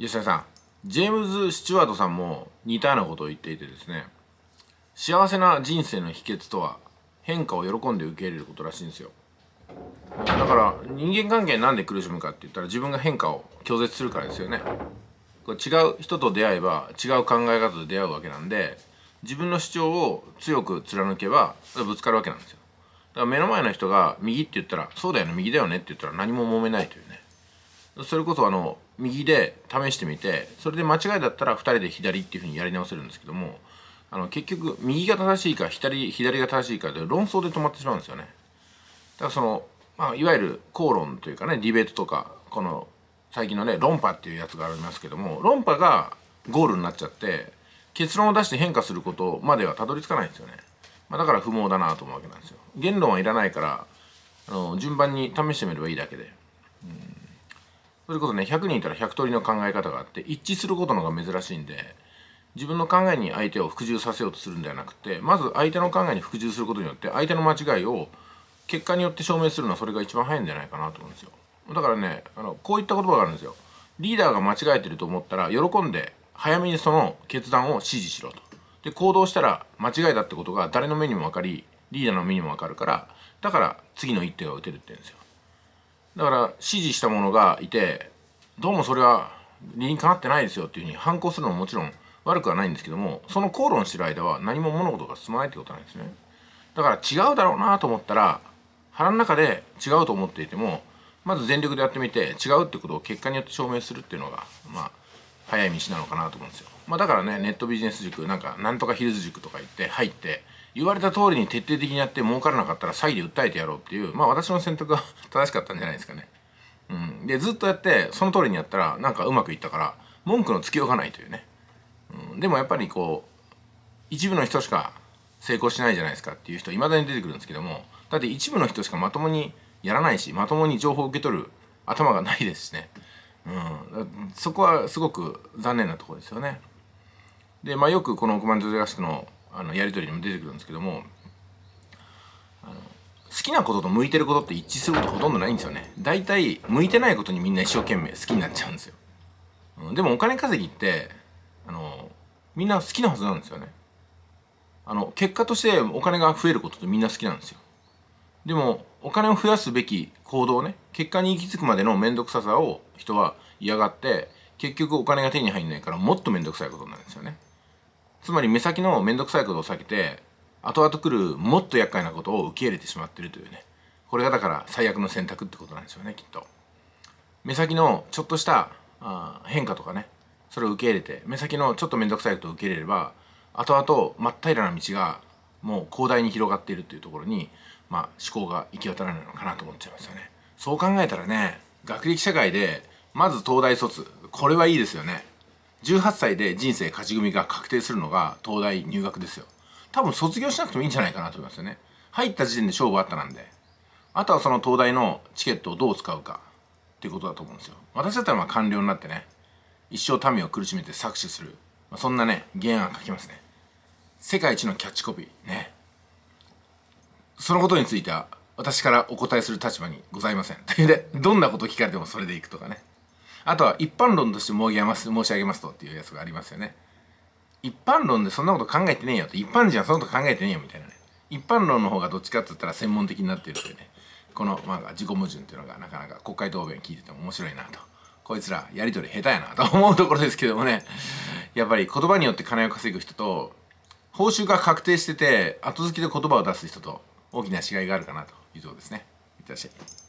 吉田さんジェームズ・スチュワートさんも似たようなことを言っていてですね幸せな人生の秘訣とは変化を喜んで受け入れることらしいんですよだから人間関係なんで苦しむかって言ったら自分が変化を拒絶するからですよねこれ違う人と出会えば違う考え方で出会うわけなんで自分の主張を強く貫けばぶつかるわけなんですよだから目の前の人が右って言ったらそうだよね右だよねって言ったら何も揉めないというねそれこそあの右で試してみてそれで間違いだったら2人で左っていうふうにやり直せるんですけどもあの結局右が正しいか左左が正しいかで論争で止まってしまうんですよねだからその、まあ、いわゆる口論というかねディベートとかこの最近のね論破っていうやつがありますけども論破がゴールになっちゃって結論を出して変化することまではたどり着かないんですよね、まあ、だから不毛だなと思うわけなんですよ言論はいらないからあの順番に試してみればいいだけで、うんそれこそね100人いたら100通りの考え方があって一致することのが珍しいんで自分の考えに相手を服従させようとするんではなくてまず相手の考えに服従することによって相手の間違いを結果によって証明するのはそれが一番早いんじゃないかなと思うんですよだからねあのこういった言葉があるんですよリーダーが間違えてると思ったら喜んで早めにその決断を指示しろとで行動したら間違いだってことが誰の目にも分かりリーダーの目にも分かるからだから次の一手が打てるって言うんですよだから指示した者がいてどうもそれは理にかなってないですよっていうふうに反抗するのももちろん悪くはないんですけどもその口論してる間は何も物事が進まないってことなんですねだから違うだろうなと思ったら腹の中で違うと思っていてもまず全力でやってみて違うってことを結果によって証明するっていうのがまあ早い道なのかなと思うんですよ、まあ、だからねネットビジネス塾なんかなんとかヒルズ塾とか行って入って言われた通りに徹底的にやって儲からなかったら詐欺で訴えてやろうっていうまあ私の選択が 正しかったんじゃないですかね。うん、でずっとやってその通りにやったらなんかうまくいったから文句のつけようがないというね、うん、でもやっぱりこう一部の人しか成功しないじゃないですかっていう人いまだに出てくるんですけどもだって一部の人しかまともにやらないしまともに情報を受け取る頭がないですしね、うん、そこはすごく残念なところですよね。で、まあ、よくこの億万長者合のあのやり取りにも出てくるんですけどもあの好きなことと向いてることって一致することほとんどないんですよね大体向いてないことにみんな一生懸命好きになっちゃうんですよ、うん、でもお金稼ぎってあのみんな好きなはずなんですよねあの結果としてお金が増えることってみんな好きなんですよでもお金を増やすべき行動ね結果に行き着くまでの面倒くささを人は嫌がって結局お金が手に入んないからもっと面倒くさいことになるんですよねつまり目先の面倒くさいことを避けて後々来るもっと厄介なことを受け入れてしまってるというねこれがだから最悪の選択ってことなんですよねきっと目先のちょっとしたあ変化とかねそれを受け入れて目先のちょっと面倒くさいことを受け入れれば後々真っ平らな道がもう広大に広がっているというところに、まあ、思考が行き渡らないのかなと思っちゃいますよねそう考えたらね学歴社会でまず東大卒これはいいですよね18歳で人生勝ち組が確定するのが東大入学ですよ多分卒業しなくてもいいんじゃないかなと思いますよね入った時点で勝負あったなんであとはその東大のチケットをどう使うかっていうことだと思うんですよ私だったらまあ官僚になってね一生民を苦しめて搾取する、まあ、そんなね原案書きますね世界一のキャッチコピーねそのことについては私からお答えする立場にございませんというでどんなこと聞かれてもそれでいくとかねあとは一般論として申し上げます申し上げますとっていうやつがありますよね一般論でそんなこと考えてねえよって一般人はそんなこと考えてねえよみたいなね一般論の方がどっちかっつったら専門的になってるというねこの、まあ、自己矛盾っていうのがなかなか国会答弁聞いてても面白いなとこいつらやり取り下手やなと思うところですけどもねやっぱり言葉によって金を稼ぐ人と報酬が確定してて後付きで言葉を出す人と大きな違いがあるかなというところですね。いってらっしゃい。